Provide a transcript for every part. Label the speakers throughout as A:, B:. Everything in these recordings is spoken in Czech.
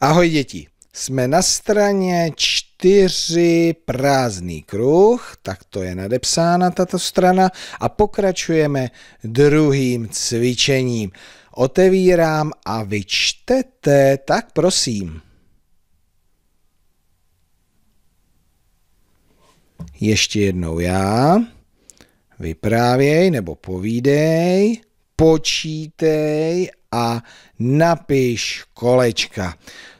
A: Ahoj děti, jsme na straně čtyři prázdný kruh, tak to je nadepsána tato strana a pokračujeme druhým cvičením. Otevírám a vyčtete, tak prosím. Ještě jednou já. Vyprávěj nebo povídej počítej a napiš kolečka.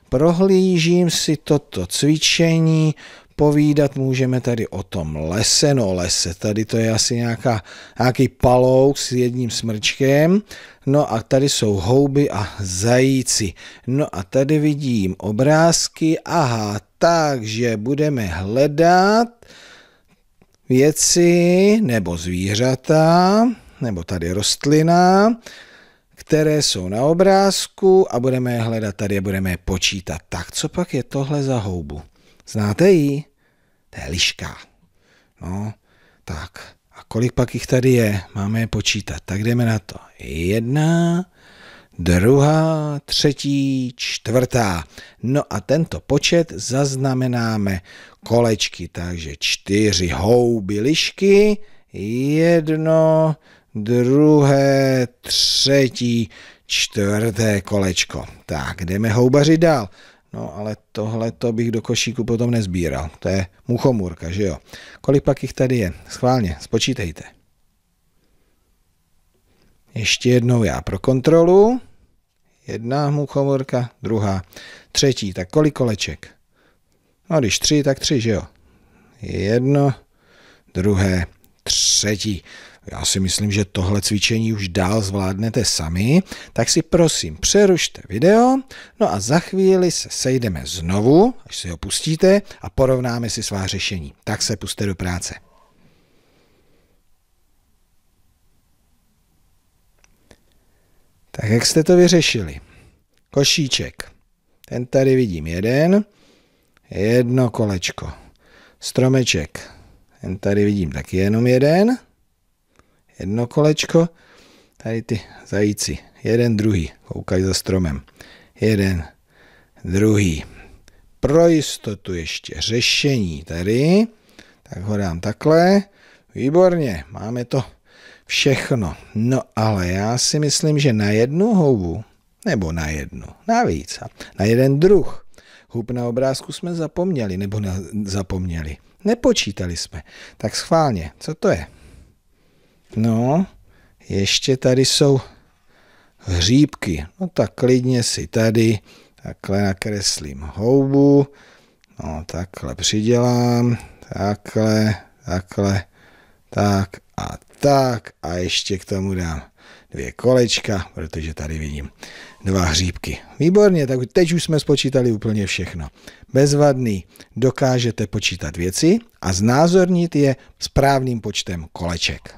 A: Prohlížím si toto cvičení, povídat můžeme tady o tom lese, no lese, tady to je asi nějaká, nějaký palouk s jedním smrčkem, no a tady jsou houby a zajíci, no a tady vidím obrázky, aha, takže budeme hledat věci nebo zvířata, nebo tady rostlina, které jsou na obrázku a budeme je hledat tady a budeme je počítat. Tak co pak je tohle za houbu? Znáte ji? To je liška. No, tak. A kolik pak jich tady je? Máme je počítat. Tak jdeme na to. Jedna, druhá, třetí, čtvrtá. No a tento počet zaznamenáme kolečky, takže čtyři houby lišky, jedno, druhé, třetí, čtvrté kolečko. Tak, jdeme houbařit dál. No ale tohle to bych do košíku potom nezbíral. To je muchomůrka, že jo? Kolik pak jich tady je? Schválně, spočítejte. Ještě jednou já pro kontrolu. Jedna muchomůrka, druhá, třetí. Tak kolik koleček? No když tři, tak tři, že jo? Jedno, druhé, třetí já si myslím, že tohle cvičení už dál zvládnete sami, tak si prosím přerušte video, no a za chvíli se sejdeme znovu, až si ho pustíte a porovnáme si svá řešení. Tak se puste do práce. Tak jak jste to vyřešili? Košíček. Ten tady vidím jeden, jedno kolečko. Stromeček. Ten tady vidím taky jenom jeden jedno kolečko, tady ty zajíci, jeden, druhý, koukají za stromem, jeden, druhý. Pro jistotu ještě řešení tady, tak ho dám takhle, výborně, máme to všechno. No ale já si myslím, že na jednu houbu, nebo na jednu, navíc, na jeden druh, hub na obrázku jsme zapomněli, nebo na, zapomněli, nepočítali jsme. Tak schválně, co to je? No, ještě tady jsou hříbky. No tak klidně si tady takhle nakreslím houbu. No takhle přidělám. Takhle, takhle, tak a tak. A ještě k tomu dám dvě kolečka, protože tady vidím dva hříbky. Výborně, tak teď už jsme spočítali úplně všechno. Bezvadný, dokážete počítat věci a znázornit je správným počtem koleček.